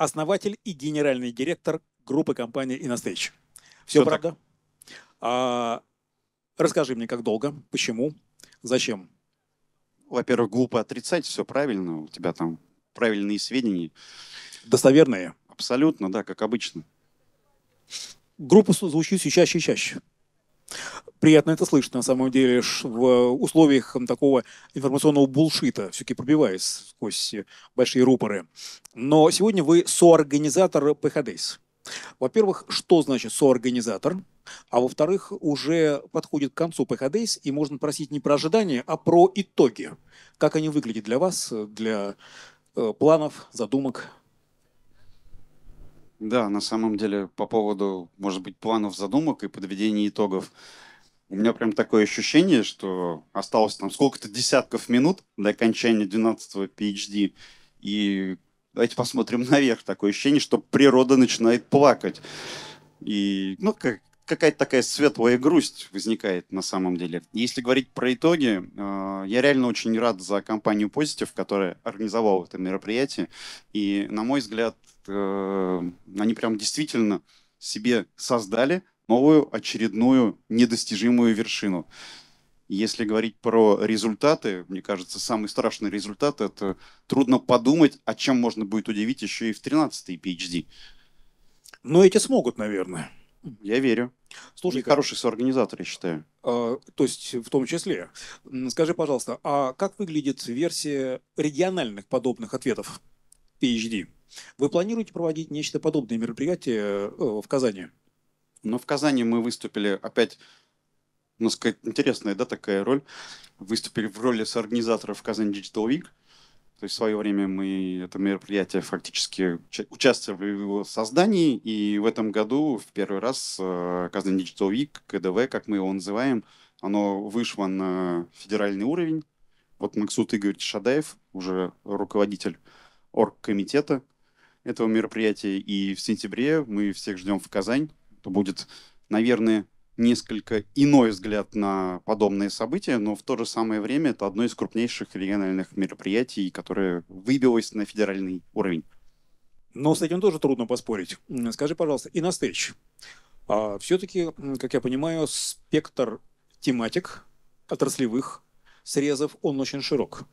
основатель и генеральный директор группы компании Иностейч. Все, Все правда? А, расскажи мне, как долго, почему, зачем? Во-первых, глупо отрицать, все правильно, у тебя там правильные сведения. Достоверные? Абсолютно, да, как обычно. Группа звучит все чаще и чаще приятно это слышать, на самом деле, в э, условиях такого информационного булшита, все-таки пробиваясь сквозь э, большие рупоры. Но сегодня вы соорганизатор ПХДС. Во-первых, что значит соорганизатор? А во-вторых, уже подходит к концу ПХДС, и можно просить не про ожидания, а про итоги. Как они выглядят для вас, для э, планов, задумок? Да, на самом деле по поводу, может быть, планов, задумок и подведения итогов – у меня прям такое ощущение, что осталось там сколько-то десятков минут до окончания 12-го PhD, и давайте посмотрим наверх. Такое ощущение, что природа начинает плакать. И, ну, как, какая-то такая светлая грусть возникает на самом деле. Если говорить про итоги, э, я реально очень рад за компанию Positive, которая организовала это мероприятие. И, на мой взгляд, э, они прям действительно себе создали новую очередную недостижимую вершину. Если говорить про результаты, мне кажется, самый страшный результат – это трудно подумать, о а чем можно будет удивить еще и в 13-й PhD. Но эти смогут, наверное. Я верю. Слушай, и хороший соорганизатор, я считаю. А, то есть, в том числе. Скажи, пожалуйста, а как выглядит версия региональных подобных ответов PhD? Вы планируете проводить нечто подобное мероприятие э, в Казани? Но в Казани мы выступили опять, ну, сказать, интересная, да, такая роль. Выступили в роли соорганизаторов Казань Digital Week. То есть в свое время мы это мероприятие фактически участвовали в его создании, и в этом году в первый раз э, Казань Digital Week, КДВ, как мы его называем, оно вышло на федеральный уровень. Вот Максут Игорь Шадаев, уже руководитель оргкомитета этого мероприятия, и в сентябре мы всех ждем в Казань то будет, наверное, несколько иной взгляд на подобные события, но в то же самое время это одно из крупнейших региональных мероприятий, которое выбилось на федеральный уровень. Но с этим тоже трудно поспорить. Скажи, пожалуйста, и на стейдж. А, все-таки, как я понимаю, спектр тематик, отраслевых срезов, он очень широк.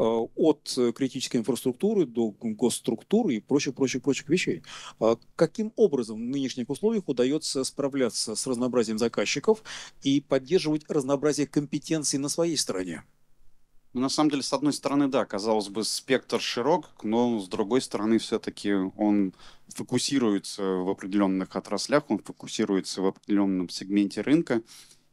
Э, от э, критической инфраструктуры до госструктуры и прочих-прочих-прочих вещей. А каким образом в нынешних условиях удается справляться с разнообразием заказчиков и поддерживать разнообразие компетенций на своей стороне? Ну, на самом деле, с одной стороны, да, казалось бы, спектр широк, но с другой стороны, все-таки он фокусируется в определенных отраслях, он фокусируется в определенном сегменте рынка.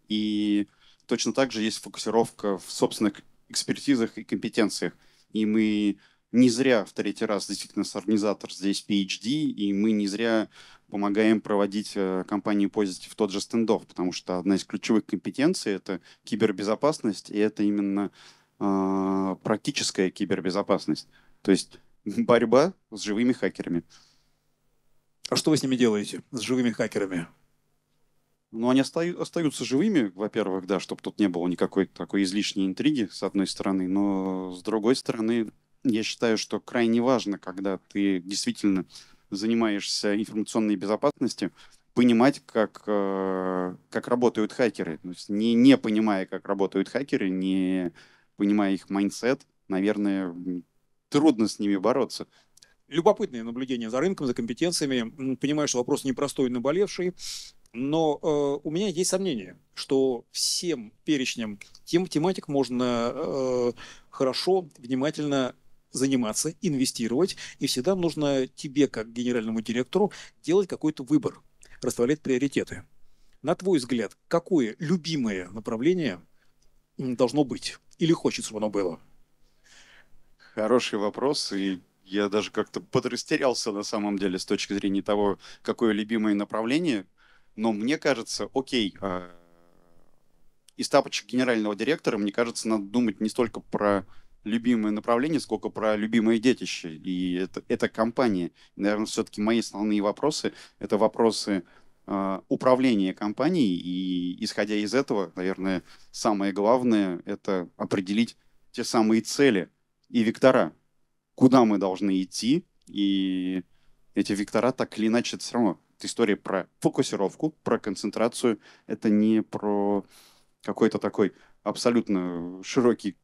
И точно так же есть фокусировка в собственных экспертизах и компетенциях. И мы не зря в третий раз действительно организатор здесь PhD, и мы не зря помогаем проводить э, компании в тот же стендов, потому что одна из ключевых компетенций — это кибербезопасность, и это именно э, практическая кибербезопасность. То есть борьба с живыми хакерами. А что вы с ними делаете, с живыми хакерами? Но ну, они остаются живыми, во-первых, да, чтобы тут не было никакой такой излишней интриги, с одной стороны, но с другой стороны, я считаю, что крайне важно, когда ты действительно занимаешься информационной безопасностью, понимать, как, э, как работают хакеры. То есть не, не понимая, как работают хакеры, не понимая их майндсет, наверное, трудно с ними бороться Любопытное наблюдение за рынком, за компетенциями. Понимаю, что вопрос непростой и наболевший. Но э, у меня есть сомнение, что всем перечнем тем тематик можно э, хорошо, внимательно заниматься, инвестировать, и всегда нужно тебе, как генеральному директору, делать какой-то выбор, расставлять приоритеты. На твой взгляд, какое любимое направление должно быть или хочется, чтобы оно было? Хороший вопрос, и я даже как-то подрастерялся на самом деле с точки зрения того, какое любимое направление, но мне кажется, окей, а, из тапочек генерального директора, мне кажется, надо думать не столько про любимое направление, сколько про любимое детище. И это, это компания. Наверное, все-таки мои основные вопросы — это вопросы а, управления компанией. И исходя из этого, наверное, самое главное — это определить те самые цели и вектора, куда мы должны идти. И эти вектора так или иначе все равно это история про фокусировку, про концентрацию. Это не про какой-то такой абсолютно широкий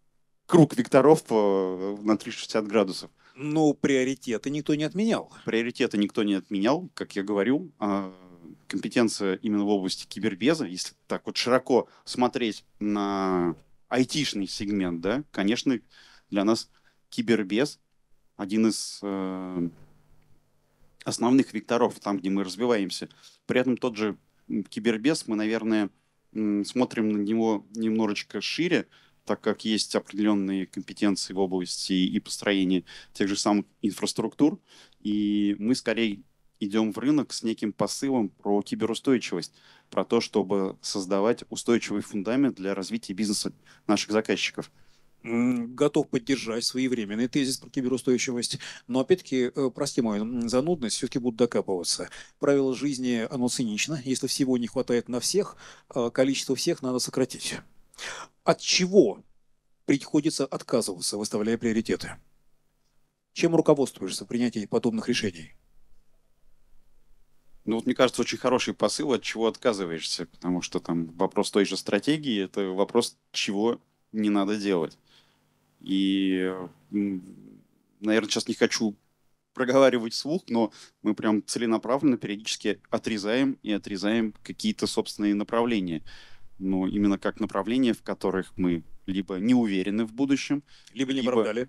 круг векторов э, на 360 градусов. Ну, приоритеты никто не отменял. Приоритеты никто не отменял, как я говорю. А, компетенция именно в области кибербеза, если так вот широко смотреть на айтишный сегмент, да, конечно, для нас кибербез один из э, основных векторов, там, где мы развиваемся. При этом тот же кибербес, мы, наверное, смотрим на него немножечко шире, так как есть определенные компетенции в области и построения тех же самых инфраструктур, и мы скорее идем в рынок с неким посылом про киберустойчивость, про то, чтобы создавать устойчивый фундамент для развития бизнеса наших заказчиков – готов поддержать своевременный тезис про киберустойчивость, но опять-таки, э, прости мою занудность, все-таки будут докапываться. Правило жизни, оно цинично. Если всего не хватает на всех, э, количество всех надо сократить. От чего приходится отказываться, выставляя приоритеты? Чем руководствуешься в принятии подобных решений? Ну вот мне кажется, очень хороший посыл, от чего отказываешься, потому что там вопрос той же стратегии, это вопрос, чего не надо делать. И, наверное, сейчас не хочу проговаривать вслух, но мы прям целенаправленно периодически отрезаем и отрезаем какие-то собственные направления. Но ну, именно как направления, в которых мы либо не уверены в будущем, либо не либо,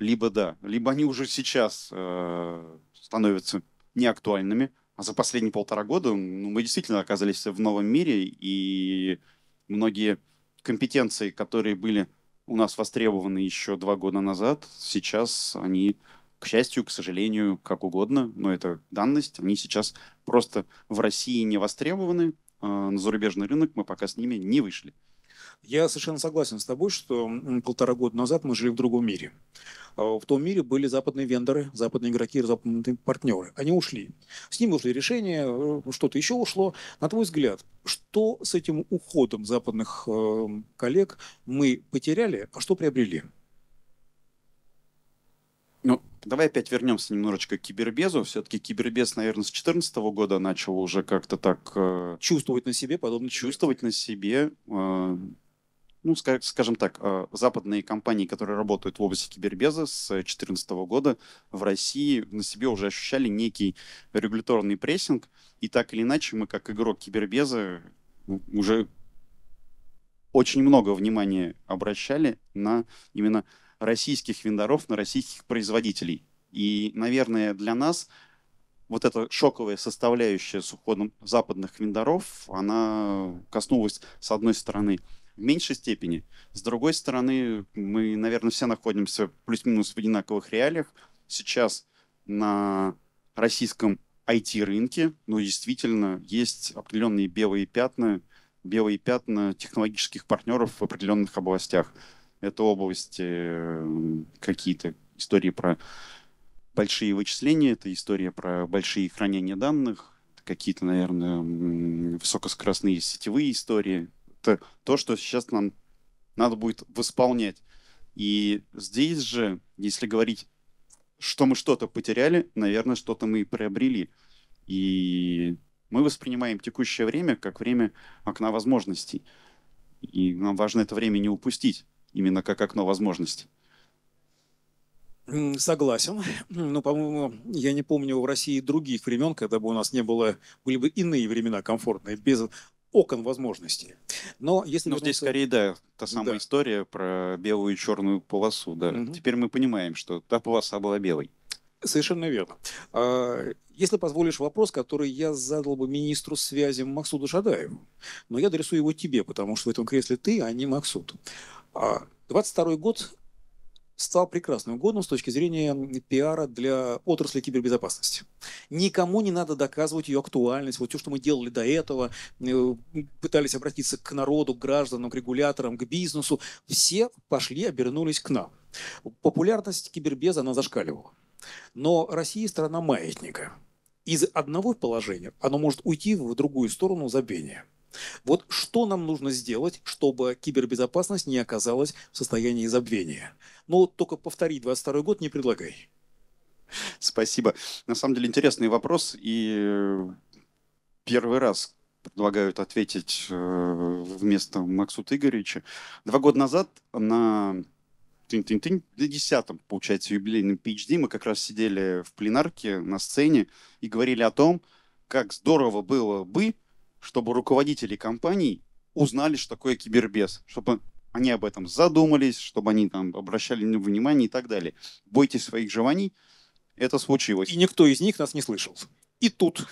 Либо да, либо они уже сейчас э, становятся неактуальными. А за последние полтора года ну, мы действительно оказались в новом мире, и многие компетенции, которые были у нас востребованы еще два года назад, сейчас они, к счастью, к сожалению, как угодно, но это данность, они сейчас просто в России не востребованы, Э, на зарубежный рынок, мы пока с ними не вышли. Я совершенно согласен с тобой, что полтора года назад мы жили в другом мире. А, в том мире были западные вендоры, западные игроки, западные партнеры. Они ушли. С ними ушли решения, э, что-то еще ушло. На твой взгляд, что с этим уходом западных э, коллег мы потеряли, а что приобрели? Ну, давай опять вернемся немножечко к кибербезу. Все-таки кибербез, наверное, с 2014 года начал уже как-то так... Э, чувствовать на себе подобное. Чувствовать на себе. Э, ну, скажем так, э, западные компании, которые работают в области кибербеза с 2014 года в России на себе уже ощущали некий регуляторный прессинг. И так или иначе мы, как игрок кибербеза, уже очень много внимания обращали на именно российских вендоров на российских производителей. И, наверное, для нас вот эта шоковая составляющая с уходом западных вендоров, она коснулась, с одной стороны, в меньшей степени. С другой стороны, мы, наверное, все находимся плюс-минус в одинаковых реалиях. Сейчас на российском IT-рынке, ну, действительно, есть определенные белые пятна, белые пятна технологических партнеров в определенных областях эта область, э, какие-то истории про большие вычисления, это история про большие хранения данных, какие-то, наверное, высокоскоростные сетевые истории. Это то, что сейчас нам надо будет восполнять. И здесь же, если говорить, что мы что-то потеряли, наверное, что-то мы и приобрели. И мы воспринимаем текущее время как время окна возможностей. И нам важно это время не упустить именно как окно возможностей. Согласен. Но, ну, по-моему, я не помню в России других времен, когда бы у нас не было, были бы иные времена комфортные, без окон возможностей. Но если ну, вернуться... здесь скорее, да, та самая да. история про белую и черную полосу. Да. Угу. Теперь мы понимаем, что та полоса была белой. Совершенно верно. А, если позволишь вопрос, который я задал бы министру связи Максуду Шадаеву, но я адресую его тебе, потому что в этом кресле ты, а не Максуд. 22 а, год стал прекрасным годом с точки зрения пиара для отрасли кибербезопасности. Никому не надо доказывать ее актуальность. Вот все, что мы делали до этого, э, пытались обратиться к народу, к гражданам, к регуляторам, к бизнесу. Все пошли, обернулись к нам. Популярность кибербеза, она зашкаливала. Но Россия – страна маятника. Из одного положения оно может уйти в другую сторону забвения. Вот что нам нужно сделать, чтобы кибербезопасность не оказалась в состоянии забвения? Ну, только повтори 22 год не предлагай. Спасибо. На самом деле интересный вопрос. И первый раз предлагают ответить э, вместо Максута Игоревича. Два года назад на на десятом, получается, юбилейном PhD мы как раз сидели в пленарке на сцене и говорили о том, как здорово было бы, чтобы руководители компаний узнали, что такое кибербез, чтобы они об этом задумались, чтобы они там обращали внимание и так далее. Бойтесь своих желаний, это случилось. И никто из них нас не слышал. И тут.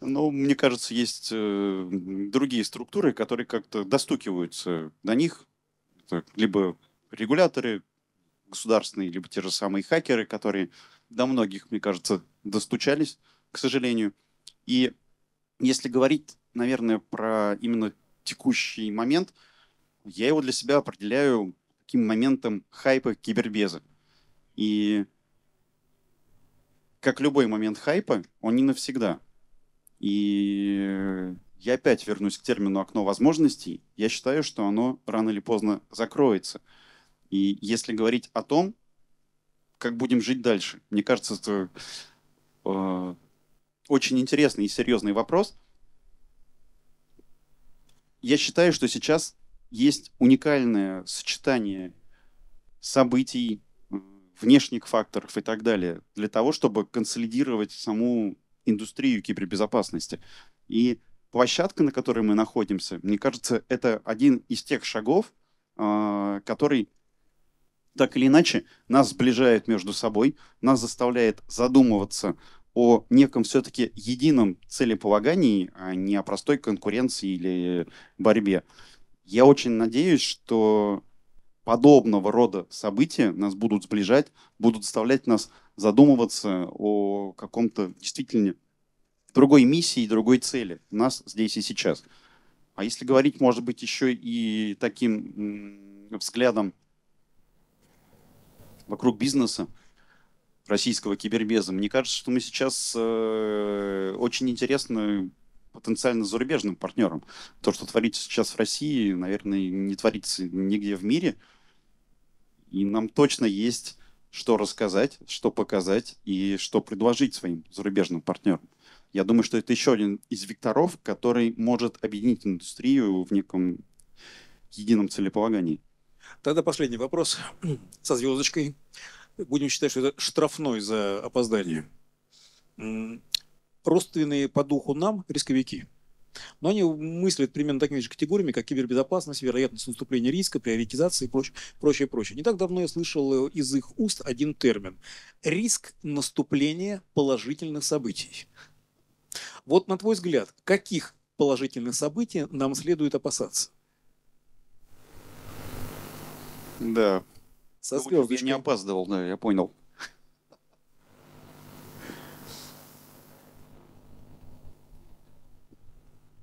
Ну, мне кажется, есть э, другие структуры, которые как-то достукиваются до них. либо регуляторы государственные, либо те же самые хакеры, которые до многих, мне кажется, достучались, к сожалению. И если говорить, наверное, про именно текущий момент, я его для себя определяю таким моментом хайпа кибербеза. И как любой момент хайпа, он не навсегда. И я опять вернусь к термину «окно возможностей». Я считаю, что оно рано или поздно закроется. И если говорить о том, как будем жить дальше, мне кажется, что э, очень интересный и серьезный вопрос. Я считаю, что сейчас есть уникальное сочетание событий, внешних факторов и так далее, для того, чтобы консолидировать саму индустрию кибербезопасности. И площадка, на которой мы находимся, мне кажется, это один из тех шагов, а, который так или иначе нас сближает между собой, нас заставляет задумываться о неком все-таки едином целеполагании, а не о простой конкуренции или борьбе. Я очень надеюсь, что подобного рода события нас будут сближать, будут заставлять нас задумываться о каком-то действительно другой миссии, другой цели у нас здесь и сейчас. А если говорить, может быть, еще и таким взглядом вокруг бизнеса, российского кибербеза. Мне кажется, что мы сейчас э, очень интересны потенциально зарубежным партнерам. То, что творится сейчас в России, наверное, не творится нигде в мире. И нам точно есть что рассказать, что показать и что предложить своим зарубежным партнерам. Я думаю, что это еще один из векторов, который может объединить индустрию в неком едином целеполагании. Тогда последний вопрос со звездочкой будем считать, что это штрафной за опоздание, родственные по духу нам рисковики. Но они мыслят примерно такими же категориями, как кибербезопасность, вероятность наступления риска, приоритизация и прочее, прочее, прочее. Не так давно я слышал э, из их уст один термин. Риск наступления положительных событий. Вот на твой взгляд, каких положительных событий нам следует опасаться? Да, со ну, звездочкой. Я не опаздывал, да, я понял.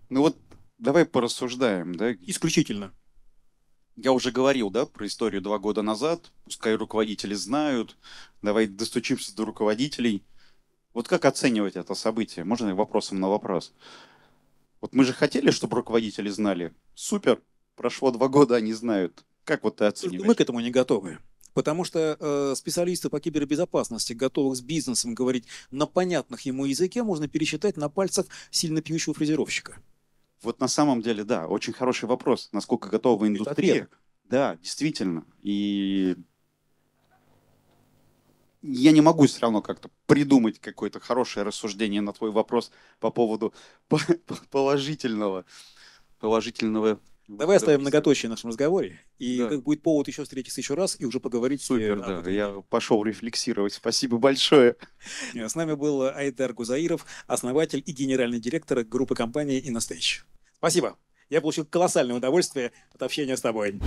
Ну вот давай порассуждаем, да? Исключительно. Я уже говорил, да, про историю два года назад. Пускай руководители знают. Давай достучимся до руководителей. Вот как оценивать это событие? Можно вопросом на вопрос? Вот мы же хотели, чтобы руководители знали. Супер, прошло два года, они знают. Как вот ты оцениваешь? Мы к этому не готовы. Потому что э, специалисты по кибербезопасности, готовых с бизнесом говорить на понятных ему языке, можно пересчитать на пальцах сильно пьющего фрезеровщика. Вот на самом деле, да, очень хороший вопрос, насколько готова индустрия. Да, действительно. И я не могу все равно как-то придумать какое-то хорошее рассуждение на твой вопрос по поводу положительного, положительного Давай оставим многоточие в нашем разговоре, и да. как будет повод еще встретиться еще раз и уже поговорить. Супер, да, я пошел рефлексировать. Спасибо большое. С нами был Айдар Гузаиров, основатель и генеральный директор группы компании InnoStage. Спасибо. Я получил колоссальное удовольствие от общения с тобой.